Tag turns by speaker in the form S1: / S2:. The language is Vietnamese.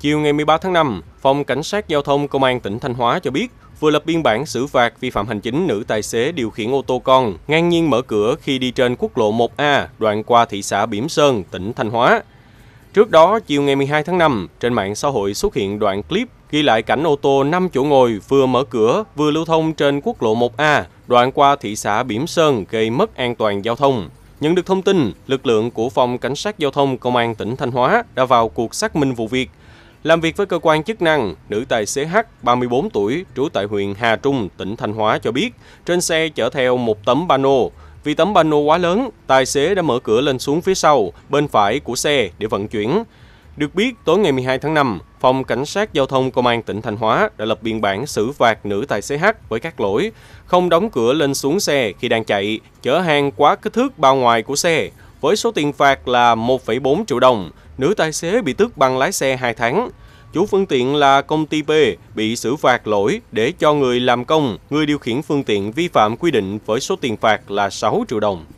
S1: Chiều ngày 13 tháng 5, Phòng Cảnh sát Giao thông Công an tỉnh Thanh Hóa cho biết vừa lập biên bản xử phạt vi phạm hành chính nữ tài xế điều khiển ô tô con ngang nhiên mở cửa khi đi trên quốc lộ 1A đoạn qua thị xã Biểm Sơn, tỉnh Thanh Hóa. Trước đó, chiều ngày 12 tháng 5, trên mạng xã hội xuất hiện đoạn clip ghi lại cảnh ô tô 5 chỗ ngồi vừa mở cửa vừa lưu thông trên quốc lộ 1A đoạn qua thị xã Biểm Sơn gây mất an toàn giao thông. Nhận được thông tin, lực lượng của Phòng Cảnh sát Giao thông Công an tỉnh Thanh Hóa đã vào cuộc xác minh vụ việc, làm việc với cơ quan chức năng, nữ tài xế H, 34 tuổi, trú tại huyện Hà Trung, tỉnh Thanh Hóa cho biết, trên xe chở theo một tấm pano. Vì tấm pano quá lớn, tài xế đã mở cửa lên xuống phía sau, bên phải của xe để vận chuyển. Được biết, tối ngày 12 tháng 5, Phòng Cảnh sát Giao thông Công an tỉnh Thanh Hóa đã lập biên bản xử phạt nữ tài xế H với các lỗi không đóng cửa lên xuống xe khi đang chạy, chở hàng quá kích thước bao ngoài của xe, với số tiền phạt là 1,4 triệu đồng, nữ tài xế bị tước bằng lái xe 2 tháng. Chủ phương tiện là công ty P bị xử phạt lỗi để cho người làm công, người điều khiển phương tiện vi phạm quy định với số tiền phạt là 6 triệu đồng.